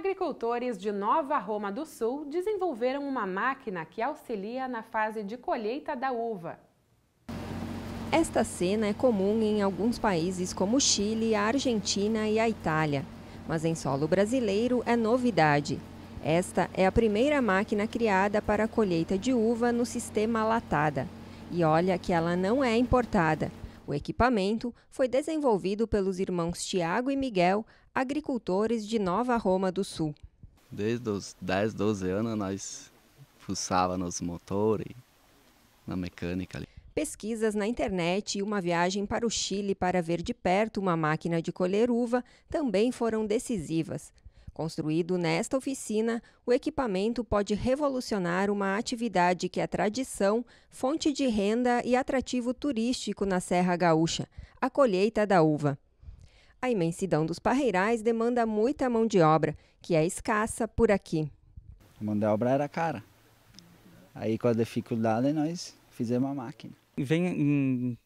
Agricultores de Nova Roma do Sul desenvolveram uma máquina que auxilia na fase de colheita da uva. Esta cena é comum em alguns países como Chile, a Argentina e a Itália, mas em solo brasileiro é novidade. Esta é a primeira máquina criada para a colheita de uva no sistema latada. E olha que ela não é importada, o equipamento foi desenvolvido pelos irmãos Tiago e Miguel, agricultores de Nova Roma do Sul. Desde os 10, 12 anos nós fuçava nos motores, na mecânica ali. Pesquisas na internet e uma viagem para o Chile para ver de perto uma máquina de colher uva também foram decisivas. Construído nesta oficina, o equipamento pode revolucionar uma atividade que é tradição, fonte de renda e atrativo turístico na Serra Gaúcha a colheita da uva. A imensidão dos parreirais demanda muita mão de obra, que é escassa por aqui. A mão de obra era cara. Aí, com a dificuldade, nós fizemos a máquina. Vem hum,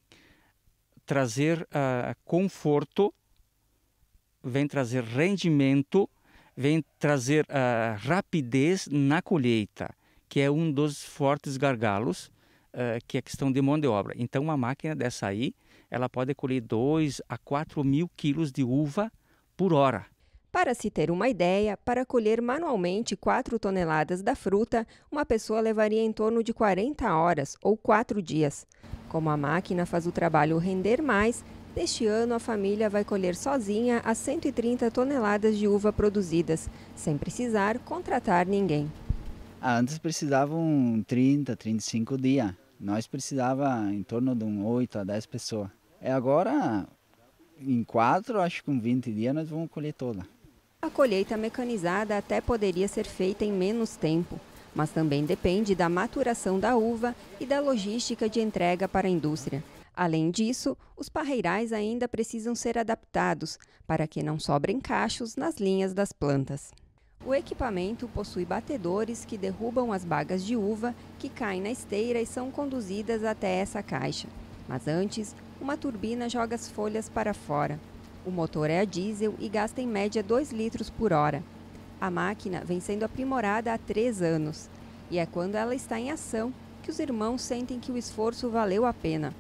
trazer uh, conforto, vem trazer rendimento vem trazer a rapidez na colheita, que é um dos fortes gargalos, uh, que é a questão de mão de obra. Então, uma máquina dessa aí, ela pode colher 2 a 4 mil quilos de uva por hora. Para se ter uma ideia, para colher manualmente 4 toneladas da fruta, uma pessoa levaria em torno de 40 horas ou 4 dias. Como a máquina faz o trabalho render mais, Neste ano, a família vai colher sozinha as 130 toneladas de uva produzidas, sem precisar contratar ninguém. Antes precisavam 30, 35 dias. Nós precisava em torno de um 8 a 10 pessoas. É agora, em 4, acho que com 20 dias, nós vamos colher toda. A colheita mecanizada até poderia ser feita em menos tempo, mas também depende da maturação da uva e da logística de entrega para a indústria. Além disso, os parreirais ainda precisam ser adaptados para que não sobrem cachos nas linhas das plantas. O equipamento possui batedores que derrubam as bagas de uva que caem na esteira e são conduzidas até essa caixa. Mas antes, uma turbina joga as folhas para fora. O motor é a diesel e gasta em média 2 litros por hora. A máquina vem sendo aprimorada há três anos e é quando ela está em ação que os irmãos sentem que o esforço valeu a pena.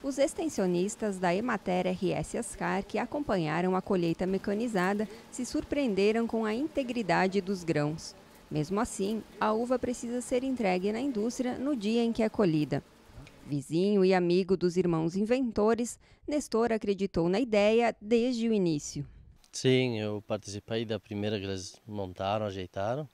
Os extensionistas da Emater RS Ascar, que acompanharam a colheita mecanizada, se surpreenderam com a integridade dos grãos. Mesmo assim, a uva precisa ser entregue na indústria no dia em que é colhida. Vizinho e amigo dos irmãos inventores, Nestor acreditou na ideia desde o início. Sim, eu participei da primeira que eles montaram, ajeitaram.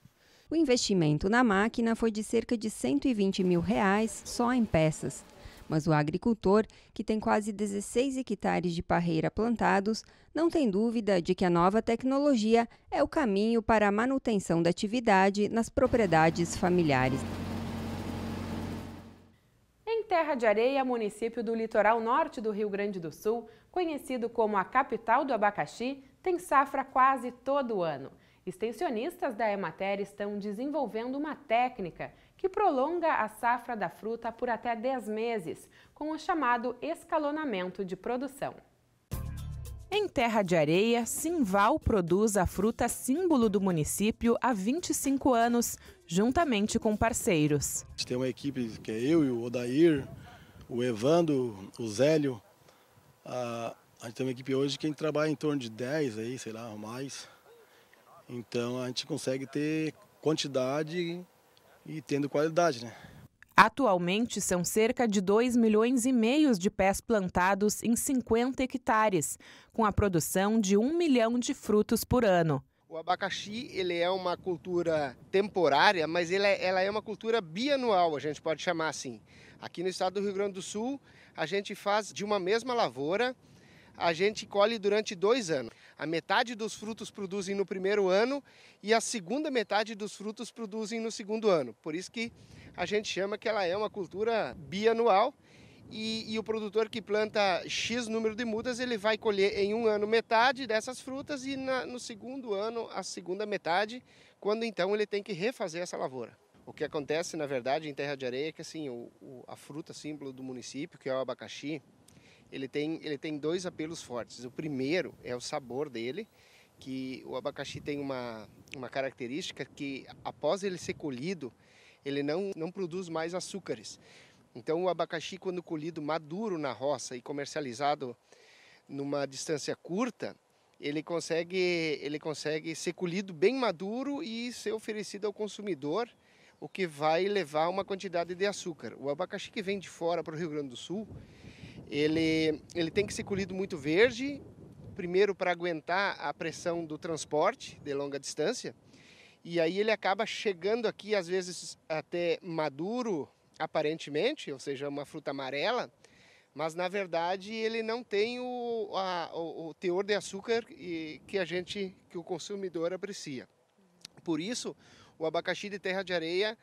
O investimento na máquina foi de cerca de 120 mil reais só em peças. Mas o agricultor, que tem quase 16 hectares de parreira plantados, não tem dúvida de que a nova tecnologia é o caminho para a manutenção da atividade nas propriedades familiares. Em Terra de Areia, município do litoral norte do Rio Grande do Sul, conhecido como a capital do abacaxi, tem safra quase todo ano. Extensionistas da Emater estão desenvolvendo uma técnica que prolonga a safra da fruta por até 10 meses, com o chamado escalonamento de produção. Em terra de areia, Simval produz a fruta símbolo do município há 25 anos, juntamente com parceiros. Tem uma equipe que é eu e o Odair, o Evando, o Zélio. A, a gente tem uma equipe hoje que a gente trabalha em torno de 10 aí, sei lá, mais. Então a gente consegue ter quantidade e tendo qualidade, né? Atualmente são cerca de 2 milhões e meio de pés plantados em 50 hectares, com a produção de 1 milhão de frutos por ano. O abacaxi ele é uma cultura temporária, mas é, ela é uma cultura bianual, a gente pode chamar assim. Aqui no estado do Rio Grande do Sul, a gente faz de uma mesma lavoura a gente colhe durante dois anos. A metade dos frutos produzem no primeiro ano e a segunda metade dos frutos produzem no segundo ano. Por isso que a gente chama que ela é uma cultura bianual e, e, o produtor que planta X número de mudas, ele vai colher em um ano metade dessas frutas e na, no segundo ano a segunda metade, quando então ele tem que refazer essa lavoura. O que acontece, na verdade, em Terra de Areia é que assim, o, o, a fruta símbolo do município, que é o abacaxi, ele tem, ele tem dois apelos fortes. O primeiro é o sabor dele, que o abacaxi tem uma, uma característica que após ele ser colhido, ele não, não produz mais açúcares. Então o abacaxi, quando colhido maduro na roça e comercializado numa distância curta, ele consegue, ele consegue ser colhido bem maduro e ser oferecido ao consumidor, o que vai levar uma quantidade de açúcar. O abacaxi que vem de fora para o Rio Grande do Sul, ele, ele tem que ser colhido muito verde, primeiro para aguentar a pressão do transporte de longa distância, e aí ele acaba chegando aqui às vezes até maduro, aparentemente, ou seja, uma fruta amarela, mas na verdade ele não tem o, a, o, teor de açúcar que a gente, que o consumidor aprecia. Por isso, o abacaxi de terra de areia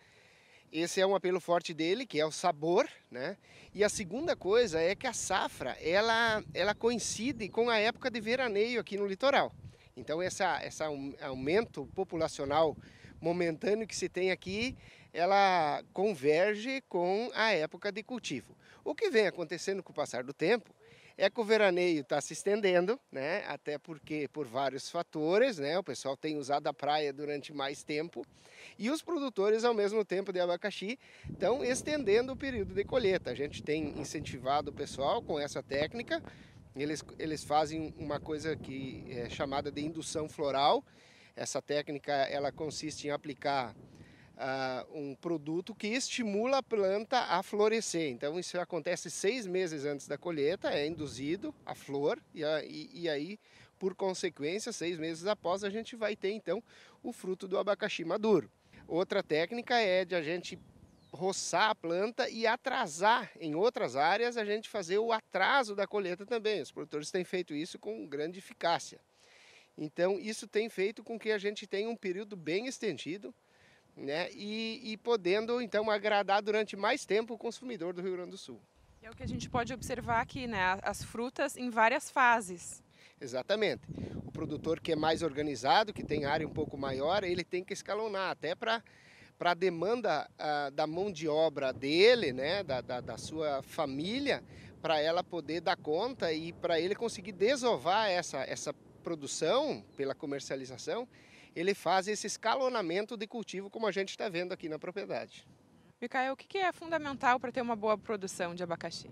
esse é um apelo forte dele, que é o sabor, né? E a segunda coisa é que a safra, ela, ela coincide com a época de veraneio aqui no litoral. Então essa, essa aumento populacional momentâneo que se tem aqui, ela converge com a época de cultivo. O que vem acontecendo com o passar do tempo Ecoverananeio está se estendendo, né? Até porque por vários fatores, né? O pessoal tem usado a praia durante mais tempo e os produtores ao mesmo tempo de abacaxi estão estendendo o período de colheita. A gente tem incentivado o pessoal com essa técnica. Eles, eles fazem uma coisa que é chamada de indução floral. Essa técnica ela consiste em aplicar uh, um produto que estimula a planta a florescer. Então isso acontece seis meses antes da colheita, é induzido a flor e, a, e, e aí por consequência, seis meses após, a gente vai ter então o fruto do abacaxi maduro. Outra técnica é de a gente roçar a planta e atrasar em outras áreas, a gente fazer o atraso da colheita também. Os produtores têm feito isso com grande eficácia. Então, isso tem feito com que a gente tenha um período bem estendido né? E, e podendo então agradar durante mais tempo o consumidor do Rio Grande do Sul. É o que a gente pode observar aqui, né? As frutas em várias fases. Exatamente. O produtor que é mais organizado, que tem área um pouco maior, ele tem que escalonar até para para a demanda ah, da mão de obra dele, né, da, da, da sua família, para ela poder dar conta e para ele conseguir desovar essa, essa produção pela comercialização ele faz esse escalonamento de cultivo como a gente está vendo aqui na propriedade. Micael, o que é fundamental para ter uma boa produção de abacaxi?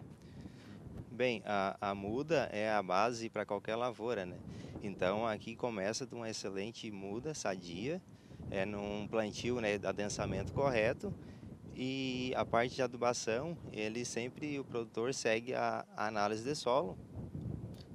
Bem, a, a muda é a base para qualquer lavoura, né? Então aqui começa de uma excelente muda, sadia, é num plantio, né, adensamento correto e a parte de adubação, ele sempre, o produtor segue a, a análise de solo,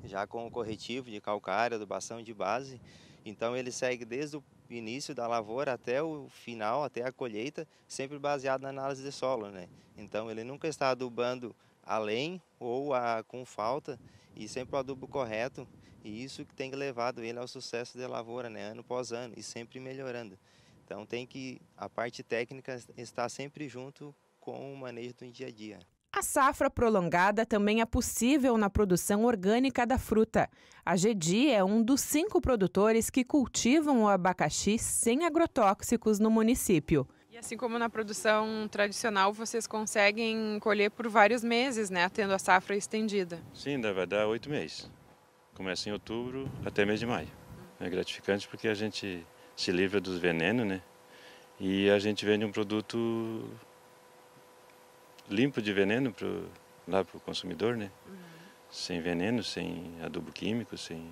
já com o corretivo de calcário, adubação de base, então ele segue desde o início da lavoura até o final, até a colheita, sempre baseado na análise de solo, né? Então ele nunca está adubando além ou a, com falta e sempre o adubo correto e isso que tem levado ele ao sucesso da lavoura, né? Ano após ano e sempre melhorando. Então tem que a parte técnica estar sempre junto com o manejo do dia a dia. A safra prolongada também é possível na produção orgânica da fruta. A Gedi é um dos cinco produtores que cultivam o abacaxi sem agrotóxicos no município. E assim como na produção tradicional, vocês conseguem colher por vários meses, né? Tendo a safra estendida. Sim, vai dar oito meses. Começa em outubro até mês de maio. É gratificante porque a gente se livra dos venenos, né? E a gente vende um produto limpo de veneno pro, lá para o consumidor, né? Uhum. Sem veneno, sem adubo químico, sem.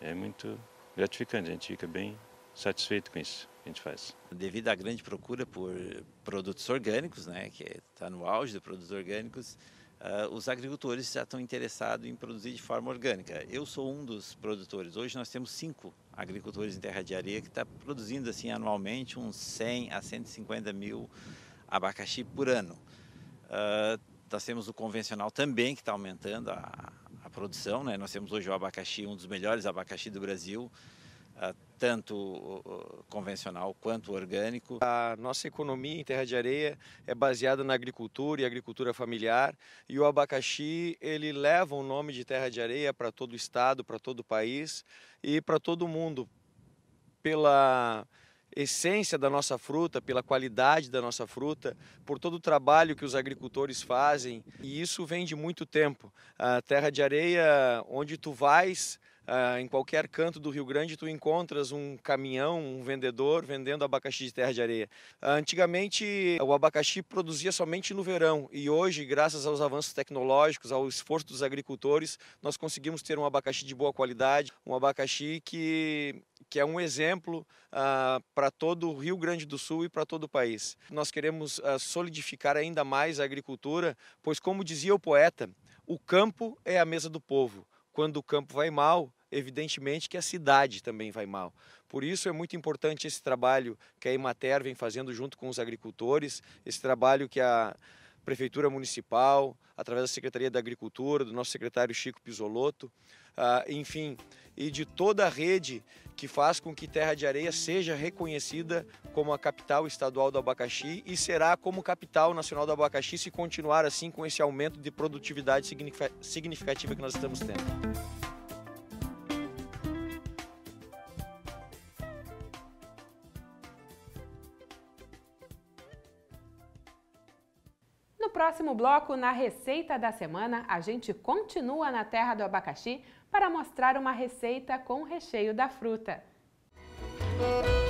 É muito gratificante, a gente fica bem satisfeito com isso que a gente faz. Devido à grande procura por produtos orgânicos, né, que está no auge de produtos orgânicos, uh, os agricultores já estão interessados em produzir de forma orgânica. Eu sou um dos produtores. Hoje nós temos cinco agricultores em terra de areia que está produzindo assim anualmente uns 100 a 150 mil abacaxi por ano. Ah, nós temos o convencional também que está aumentando a, a, produção, né? Nós temos hoje o abacaxi, um dos melhores abacaxi do Brasil, uh, tanto uh, convencional quanto orgânico. A nossa economia em Terra de Areia é baseada na agricultura e agricultura familiar, e o abacaxi, ele leva o nome de Terra de Areia para todo o estado, para todo o país e para todo o mundo, pela essência da nossa fruta, pela qualidade da nossa fruta, por todo o trabalho que os agricultores fazem. E isso vem de muito tempo. A terra de areia, onde tu vais, ah, em qualquer canto do Rio Grande tu encontras um caminhão, um vendedor vendendo abacaxi de terra de areia. Ah, antigamente o abacaxi produzia somente no verão e hoje, graças aos avanços tecnológicos, ao esforço dos agricultores, nós conseguimos ter um abacaxi de boa qualidade, um abacaxi que que é um exemplo ah, para todo o Rio Grande do Sul e para todo o país. Nós queremos solidificar ainda mais a agricultura, pois como dizia o poeta, o campo é a mesa do povo quando o campo vai mal, evidentemente que a cidade também vai mal. Por isso é muito importante esse trabalho que a Emater vem fazendo junto com os agricultores, esse trabalho que a Prefeitura Municipal, através da Secretaria da Agricultura, do nosso secretário Chico Pisolotto, ah, enfim, e de toda a rede que faz com que Terra de Areia seja reconhecida como a capital estadual do abacaxi e será como capital nacional do abacaxi se continuar assim com esse aumento de produtividade significativa que nós estamos tendo. próximo bloco, na Receita da Semana, a gente continua na terra do abacaxi para mostrar uma receita com recheio da fruta. Música